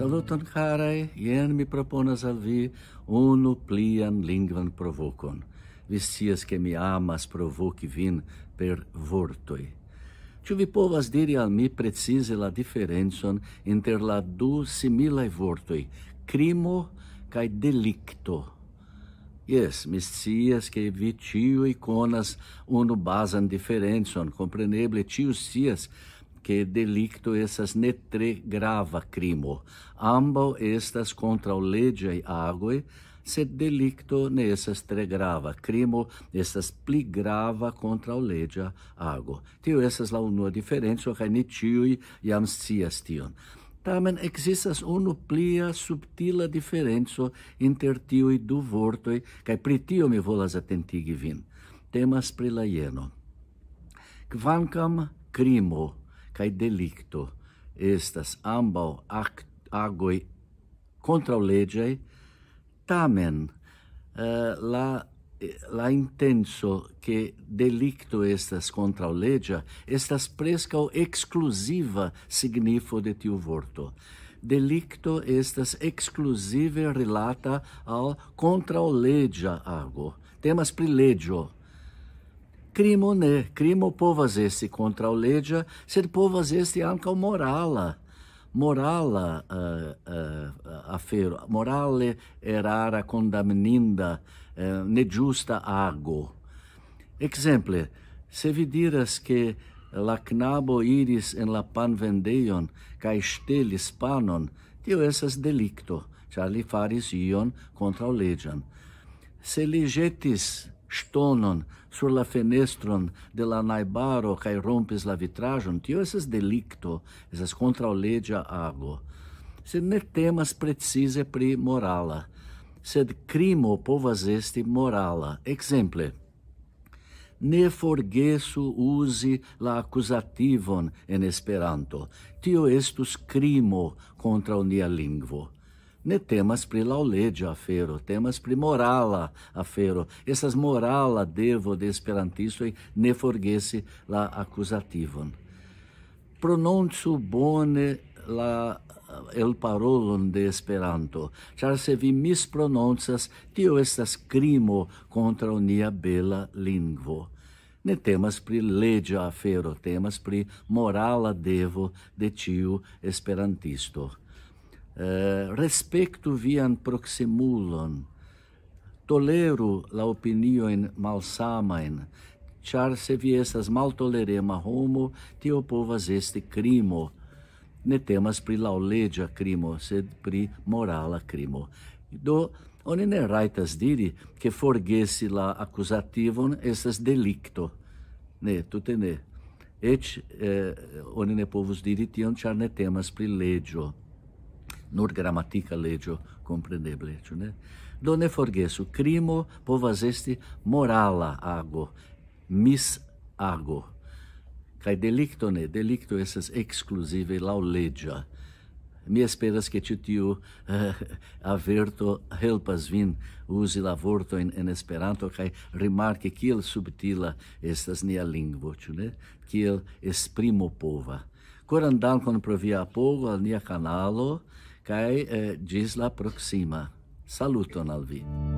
Saluton carae, ien mi proponas al vi unu plian linguan provocon. Vi sias che mi amas provoci vin per vortoi. Ciu vi povas diri al mi precise la differenzion inter la du similae vortoi, crimo cae delicto. Yes, mi sias che vi ciu iconas unu basan differenzion, compreneble ciu sias che delicto essas ne tre grava crimo. Ambo estas contra o legei agoi, sed delicto ne essas tre grava crimo, estas pli grava contra o legei ago. Tio essas la unua diferenzo, ca ni tiui iam sias tion. Tamen existas unu plia subtila diferenzo inter tiui du vortoi, ca pri tio mi volas attentigi vin. Temas pri la ieno. Quancam crimo, cae delicto estas ambau act, agoi contra legei, tamen uh, la la intenso che delicto estas contra o estas presca o exclusiva signifo de tiu vorto delicto estas exclusive relata al contra o ago temas pri legio crimone, crimo né? povas esse contra o legia, ser povas esse anca morala, morala uh, eh, uh, eh, afero, morale erara condamninda, uh, eh, ne né, justa ago. Exemple, se vi diras que la knabo iris en la pan cae stelis panon, tio essas delicto, char li faris ion contra o legian. Se li jetis stonon sur la fenestron de la naibaro cae rompis la vitrajon, tio es delicto, esas contra o ago. Se ne temas precise pri morala, sed crimo povas esti morala. Exemple, ne forgesu uzi la accusativon en esperanto, tio estus crimo contra unia nia lingvo. ne temas pri lauleĝo afero, temas pri morala afero. Essas morala devo de e ne forgesse la akuzativon. Pronuncio bone la el parolon de Esperanto, Já se vi mispronuncias, tio estas crimo contra unia bela lingvo. Ne temas pri legia afero, temas pri morala devo de tio esperantisto. Eh, respeito respecto vian proximulon, Tolero la opinioin malsamain, char se vi estas maltolerema homo, tio povas este crimo, ne temas pri laulegia crimo, sed pri morala crimo. Do, oni ne raitas diri que forgesi la accusativon estas delicto. Ne, tute ne. Ec eh, oni ne povus diri tion, char ne temas pri legio. nur grammatica legio comprendeble, ciò Do ne forgesu, crimo povas esti morala ago, mis ago, cae delicto ne, delicto esas exclusive lau legia, Mi esperas che ci tiu eh, averto helpas vin usi la vorto in, in esperanto kai rimarke kiel subtila estas nia lingvo, ciu ne? Kiel esprimo pova. Coran dankon pro via apogo al nia canalo kai eh, gis la proxima saluton al